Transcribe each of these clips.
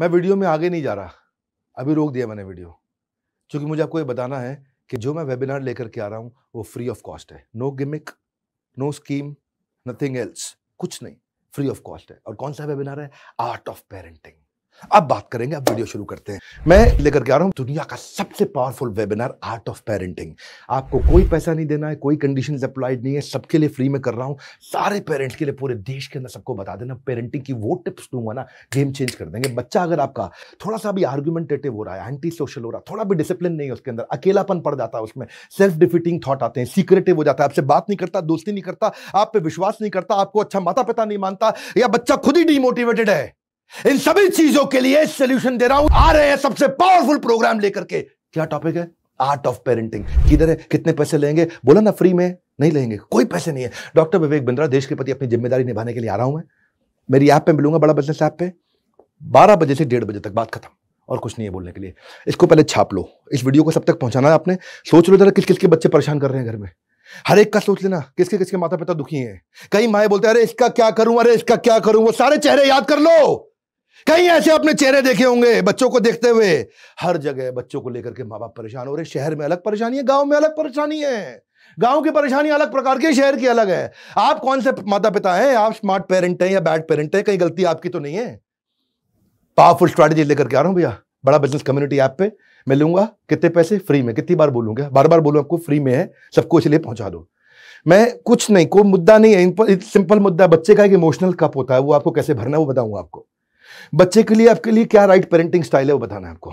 मैं वीडियो में आगे नहीं जा रहा अभी रोक दिया मैंने वीडियो क्योंकि मुझे आपको ये बताना है कि जो मैं वेबिनार लेकर के आ रहा हूँ वो फ्री ऑफ कॉस्ट है no gimmick no scheme nothing else कुछ नहीं फ्री ऑफ कॉस्ट है और कौन सा वेबिनार है आर्ट ऑफ पेरेंटिंग अब बात करेंगे अब वीडियो शुरू करते हैं मैं लेकर के आ रहा हूं दुनिया का सबसे powerful webinar art of parenting आपको कोई पैसा नहीं देना है कोई कंडीशन अप्लाइड नहीं है सबके लिए फ्री में कर रहा हूं सारे पेरेंट्स के लिए पूरे देश के अंदर सबको बता देना पेरेंटिंग की वो टिप्स दूंगा ना गेम चेंज कर देंगे बच्चा अगर आपका थोड़ा सा भी आर्ग्यूमेंटेटिव हो रहा है एंटी सोशल हो रहा है थोड़ा भी डिसिप्लिन नहीं है उसके अंदर अकेलापन पड़ जाता है उसमें सेल्फ डिफिटिंग थॉट आते हैं सीक्रेटिव हो जाता है आपसे बात नहीं करता दोस्ती नहीं करता आप पे विश्वास नहीं करता आपको अच्छा माता पिता नहीं मानता या बच्चा खुद ही डिमोटिवेटेड है इन सभी चीजों के लिए सोल्यूशन दे रहा हूं आ रहे हैं सबसे पावरफुल प्रोग्राम लेकर के क्या टॉपिक है आर्ट ऑफ पेरेंटिंग किधर है कितने पैसे लेंगे बोला ना फ्री में नहीं लेंगे कोई पैसे नहीं है डॉक्टर विवेक बिंद्रा देश के प्रति अपनी जिम्मेदारी निभाने के लिए आ रहा हूं मैं मेरी ऐप पे मिलूंगा बड़ा बिजनेस ऐप पे बारह बजे से डेढ़ बजे तक बात खत्म और कुछ नहीं है बोलने के लिए इसको पहले छाप लो इस वीडियो को सब तक पहुंचाना है आपने सोच लो जरा किस किसके बच्चे परेशान कर रहे हैं घर में हर एक का सोच लेना किसके किसके माता पिता दुखी हैं कई माए बोलते हैं अरे इसका क्या करूं अरे इसका क्या करूं वो सारे चेहरे याद कर लो कहीं ऐसे अपने चेहरे देखे होंगे बच्चों को देखते हुए हर जगह बच्चों को लेकर के माँ बाप परेशान हो रहे शहर में अलग परेशानी है गांव में अलग परेशानी है गांव की परेशानी अलग प्रकार की शहर की अलग है आप कौन से माता पिता हैं आप स्मार्ट पेरेंट हैं या बैड पेरेंट हैं कहीं गलती आपकी तो नहीं है पावरफुल स्ट्रैटेजी लेकर के आ रहा हूं भैया बड़ा बिजनेस कम्युनिटी ऐप पे मैं लूंगा कितने पैसे फ्री में कितनी बार बोलूंगा बार बार बोलूँ आपको फ्री में है सबको इसलिए पहुंचा दो मैं कुछ नहीं कोई मुद्दा नहीं है सिंपल मुद्दा बच्चे का एक इमोशनल कप होता है वो आपको कैसे भरना है वो बताऊंगा आपको बच्चे के लिए आपके लिए क्या राइट पेरेंटिंग स्टाइल है वो बताना है आपको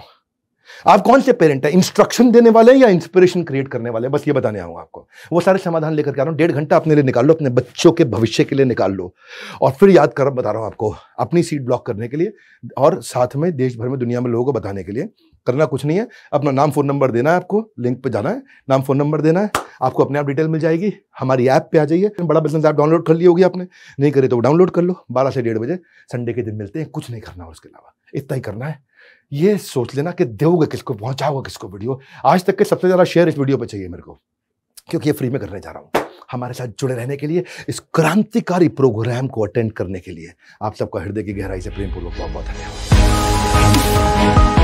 आप कौन से पेरेंट हैं इंस्ट्रक्शन देने वाले हैं या इंस्पिरेशन क्रिएट करने वाले हैं बस ये बताने आऊंगा आपको वो सारे समाधान लेकर के आ रहा हूँ डेढ़ घंटा अपने लिए निकाल लो अपने बच्चों के भविष्य के लिए निकाल लो और फिर याद कर बता रहा हूँ आपको अपनी सीट ब्लॉक करने के लिए और साथ में देश भर में दुनिया में लोगों को बताने के लिए करना कुछ नहीं है अपना नाम फ़ोन नंबर देना है आपको लिंक पर जाना है नाम फ़ोन नंबर देना है आपको अपने आप डिटेल मिल जाएगी हमारी ऐप पे आ जाइए बड़ा बिजनेस ऐप डाउनलोड कर ली होगी आपने नहीं करे तो डाउनलोड कर लो बारह से डेढ़ बजे संडे के दिन मिलते हैं कुछ नहीं करना उसके अलावा इतना ही करना है ये सोच लेना कि दोगे किसको पहुंचाओगे किसको वीडियो आज तक के सबसे ज़्यादा शेयर इस वीडियो पर चाहिए मेरे को क्योंकि ये फ्री में करने जा रहा हूँ हमारे साथ जुड़े रहने के लिए इस क्रांतिकारी प्रोग्राम को अटेंड करने के लिए आप सबका हृदय की गहराई से प्रेमपूर्वक बहुत बहुत धन्यवाद